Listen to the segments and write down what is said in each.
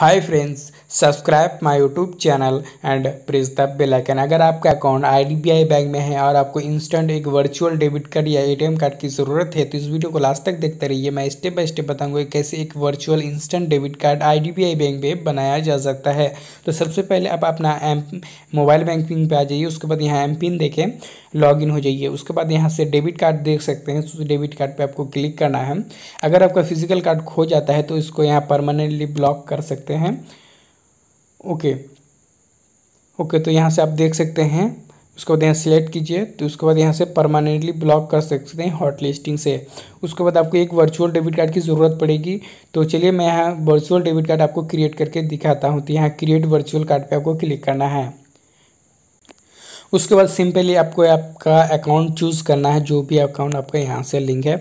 Hi friends subscribe my YouTube channel and press the bell icon अगर आपका account IDBI bank में है और आपको इंस्टेंट एक वर्चुअल डेबिट कार्ड या एटीएम कार्ड की ज़रूरत है तो इस वीडियो को लास्ट तक देखते रहिए मैं स्टेप बाय स्टेप बताऊंगा कैसे एक virtual instant debit card I bank में बनाया जा सकता है तो सबसे पहले आप अपना एम मोबाइल बैंकिंग पर आ जाइए उसके बाद यहाँ एम पिन देखें लॉग हो जाइए उसके बाद यहाँ से डेबिट कार्ड देख सकते हैं उस डेबिट कार्ड पर आपको क्लिक करना है अगर आपका फिजिकल कार्ड खो जाता है तो इसको यहाँ परमानेंटली ब्लॉक कर सकते सकते हैं ओके ओके तो यहाँ से आप देख सकते हैं उसके बाद यहाँ सिलेक्ट कीजिए तो उसके बाद यहाँ से परमानेंटली ब्लॉक कर सकते हैं हॉट लिस्टिंग से उसके बाद आपको एक वर्चुअल डेबिट कार्ड की ज़रूरत पड़ेगी तो चलिए मैं यहाँ वर्चुअल डेबिट कार्ड आपको क्रिएट करके दिखाता हूँ तो यहाँ क्रिएट वर्चुअल कार्ड पे आपको क्लिक करना है उसके बाद सिंपली आपको आपका अकाउंट चूज़ करना है जो भी अकाउंट आपका यहाँ से लिंक है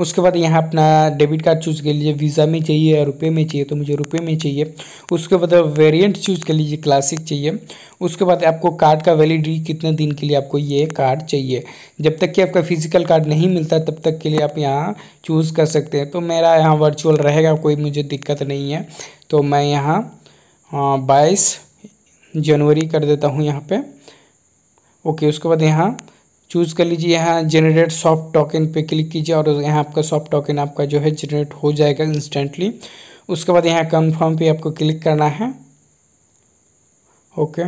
उसके बाद यहाँ अपना डेबिट कार्ड चूज़ कर लीजिए वीज़ा में चाहिए या रुपये में चाहिए तो मुझे रुपये में चाहिए उसके बाद वेरियंट चूज़ कर लीजिए क्लासिक चाहिए उसके बाद आपको कार्ड का वैलिडिटी कितने दिन के लिए आपको ये कार्ड चाहिए जब तक कि आपका फिजिकल कार्ड नहीं मिलता तब तक के लिए आप यहाँ चूज़ कर सकते हैं तो मेरा यहाँ वर्चुअल रहेगा कोई मुझे दिक्कत नहीं है तो मैं यहाँ हाँ, बाईस जनवरी कर देता हूँ यहाँ पे ओके उसके बाद यहाँ चूज़ कर लीजिए यहाँ जनरेट सॉफ्ट टोकन पे क्लिक कीजिए और यहाँ आपका सॉफ्ट टोकन आपका जो है जनरेट हो जाएगा इंस्टेंटली उसके बाद यहाँ कंफर्म पे आपको क्लिक करना है ओके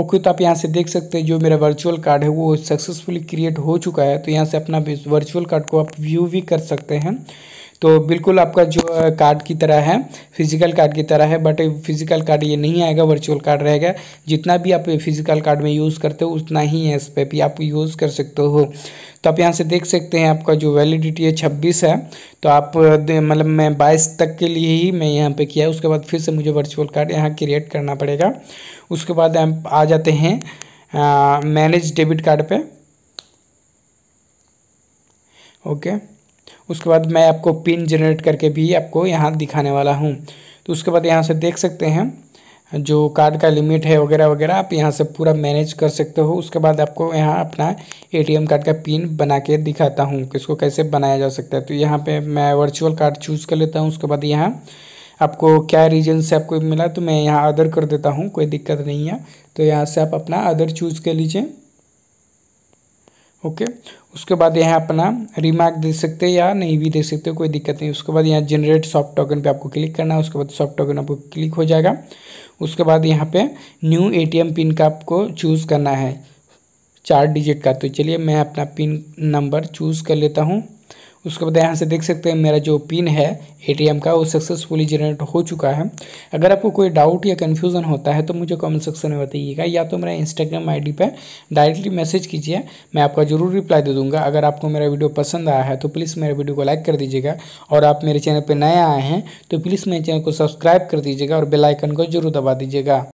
ओके तो आप यहाँ से देख सकते हैं जो मेरा वर्चुअल कार्ड है वो सक्सेसफुली क्रिएट हो चुका है तो यहाँ से अपना वर्चुअल कार्ड को आप व्यू भी कर सकते हैं तो बिल्कुल आपका जो कार्ड की तरह है फिजिकल कार्ड की तरह है बट फिजिकल कार्ड ये नहीं आएगा वर्चुअल कार्ड रहेगा जितना भी आप फिजिकल कार्ड में यूज़ करते हो उतना ही है इस पर भी आप यूज़ कर सकते हो तो आप यहाँ से देख सकते हैं आपका जो वैलिडिटी है छब्बीस है तो आप मतलब मैं बाईस तक के लिए ही मैं यहाँ पर किया उसके बाद फिर से मुझे वर्चुअल कार्ड यहाँ क्रिएट करना पड़ेगा उसके बाद आ जाते हैं मैनेज डेबिट कार्ड पर ओके okay. उसके बाद मैं आपको पिन जनरेट करके भी आपको यहाँ दिखाने वाला हूँ तो उसके बाद यहाँ से देख सकते हैं जो कार्ड का लिमिट है वगैरह वगैरह आप यहाँ से पूरा मैनेज कर सकते हो उसके बाद आपको यहाँ अपना एटीएम कार्ड का पिन बना के दिखाता हूँ कि कैसे बनाया जा सकता है तो यहाँ पे मैं वर्चुअल कार्ड चूज़ कर लेता हूँ उसके बाद यहाँ आपको क्या रीजन से आपको मिला तो मैं यहाँ अदर कर देता हूँ कोई दिक्कत नहीं है तो यहाँ से आप अपना अदर चूज़ कर लीजिए ओके उसके बाद यहाँ अपना रिमार्क दे सकते हैं या नहीं भी दे सकते कोई दिक्कत नहीं उसके बाद यहाँ जनरेट सॉफ्ट टोकन पे आपको क्लिक करना है उसके बाद सॉफ्ट टोकन आपको क्लिक हो जाएगा उसके बाद यहाँ पे न्यू एटीएम पिन का आपको चूज़ करना है चार डिजिट का तो चलिए मैं अपना पिन नंबर चूज़ कर लेता हूँ उसके बाद यहाँ से देख सकते हैं मेरा जो पिन है एटीएम का वो सक्सेसफुली जनरेट हो चुका है अगर आपको कोई डाउट या कन्फ्यूज़न होता है तो मुझे कमेंट सेक्शन में बताइएगा या तो मेरा इंस्टाग्राम आईडी पर डायरेक्टली मैसेज कीजिए मैं आपका ज़रूर रिप्लाई दे दूँगा अगर आपको मेरा वीडियो पसंद आया है तो प्लीज़ मेरे वीडियो को लाइक कर दीजिएगा और आप मेरे चैनल पर नए आए हैं तो प्लीज़ मेरे चैनल को सब्सक्राइब कर दीजिएगा और बेलाइकन को जरूर दबा दीजिएगा